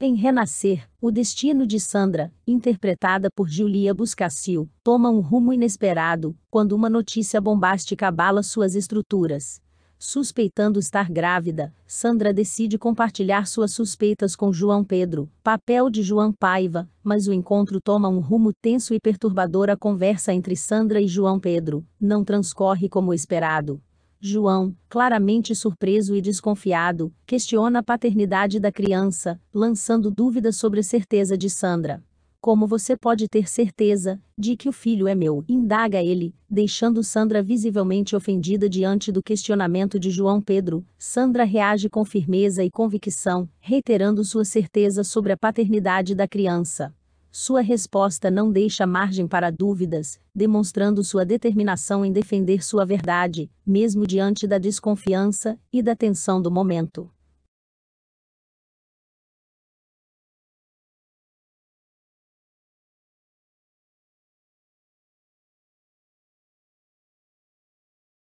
Em Renascer, o destino de Sandra, interpretada por Julia Buscacil, toma um rumo inesperado, quando uma notícia bombástica abala suas estruturas. Suspeitando estar grávida, Sandra decide compartilhar suas suspeitas com João Pedro, papel de João Paiva, mas o encontro toma um rumo tenso e perturbador. A conversa entre Sandra e João Pedro não transcorre como esperado, João, claramente surpreso e desconfiado, questiona a paternidade da criança, lançando dúvidas sobre a certeza de Sandra. Como você pode ter certeza de que o filho é meu? Indaga ele, deixando Sandra visivelmente ofendida diante do questionamento de João Pedro. Sandra reage com firmeza e convicção, reiterando sua certeza sobre a paternidade da criança. Sua resposta não deixa margem para dúvidas, demonstrando sua determinação em defender sua verdade, mesmo diante da desconfiança e da tensão do momento.